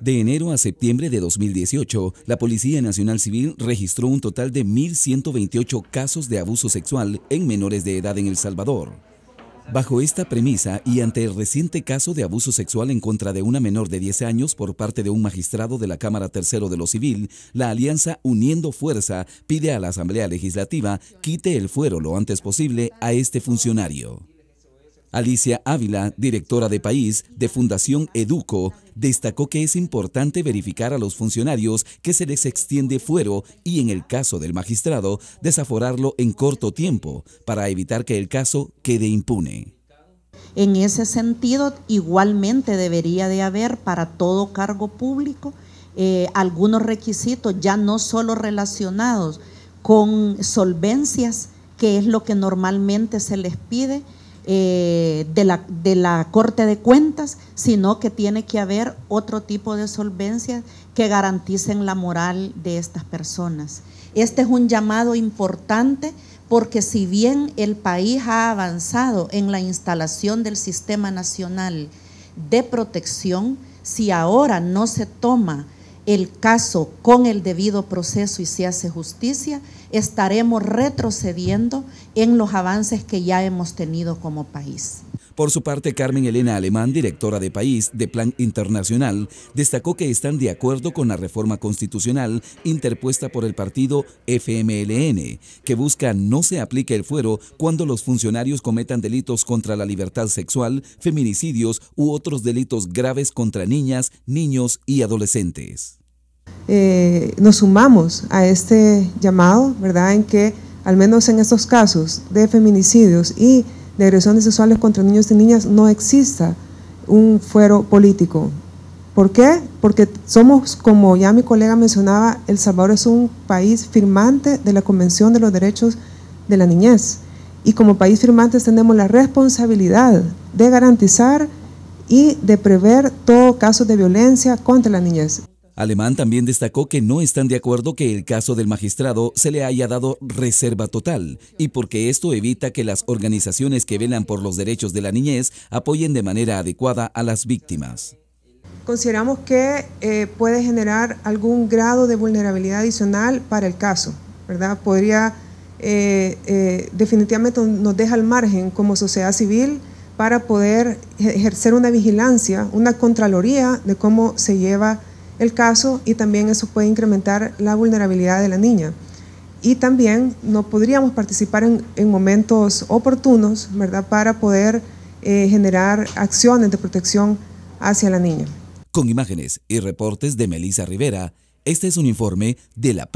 De enero a septiembre de 2018, la Policía Nacional Civil registró un total de 1.128 casos de abuso sexual en menores de edad en El Salvador. Bajo esta premisa y ante el reciente caso de abuso sexual en contra de una menor de 10 años por parte de un magistrado de la Cámara Tercero de lo Civil, la Alianza Uniendo Fuerza pide a la Asamblea Legislativa quite el fuero lo antes posible a este funcionario. Alicia Ávila, directora de País de Fundación Educo, destacó que es importante verificar a los funcionarios que se les extiende fuero y en el caso del magistrado, desaforarlo en corto tiempo para evitar que el caso quede impune. En ese sentido, igualmente debería de haber para todo cargo público eh, algunos requisitos ya no solo relacionados con solvencias, que es lo que normalmente se les pide, eh, de, la, de la Corte de Cuentas, sino que tiene que haber otro tipo de solvencia que garanticen la moral de estas personas. Este es un llamado importante porque si bien el país ha avanzado en la instalación del Sistema Nacional de Protección, si ahora no se toma el caso con el debido proceso y se hace justicia, estaremos retrocediendo en los avances que ya hemos tenido como país. Por su parte, Carmen Elena Alemán, directora de País de Plan Internacional, destacó que están de acuerdo con la reforma constitucional interpuesta por el partido FMLN, que busca no se aplique el fuero cuando los funcionarios cometan delitos contra la libertad sexual, feminicidios u otros delitos graves contra niñas, niños y adolescentes. Eh, nos sumamos a este llamado, ¿verdad?, en que al menos en estos casos de feminicidios y de agresiones sexuales contra niños y niñas, no exista un fuero político. ¿Por qué? Porque somos, como ya mi colega mencionaba, El Salvador es un país firmante de la Convención de los Derechos de la Niñez. Y como país firmante tenemos la responsabilidad de garantizar y de prever todo caso de violencia contra la niñez. Alemán también destacó que no están de acuerdo que el caso del magistrado se le haya dado reserva total y porque esto evita que las organizaciones que velan por los derechos de la niñez apoyen de manera adecuada a las víctimas. Consideramos que eh, puede generar algún grado de vulnerabilidad adicional para el caso, ¿verdad? Podría, eh, eh, definitivamente nos deja al margen como sociedad civil para poder ejercer una vigilancia, una contraloría de cómo se lleva el caso y también eso puede incrementar la vulnerabilidad de la niña. Y también no podríamos participar en, momentos oportunos ¿verdad? para poder eh, generar acciones de protección hacia la niña. Con imágenes y reportes de Melissa Rivera, este es un informe de la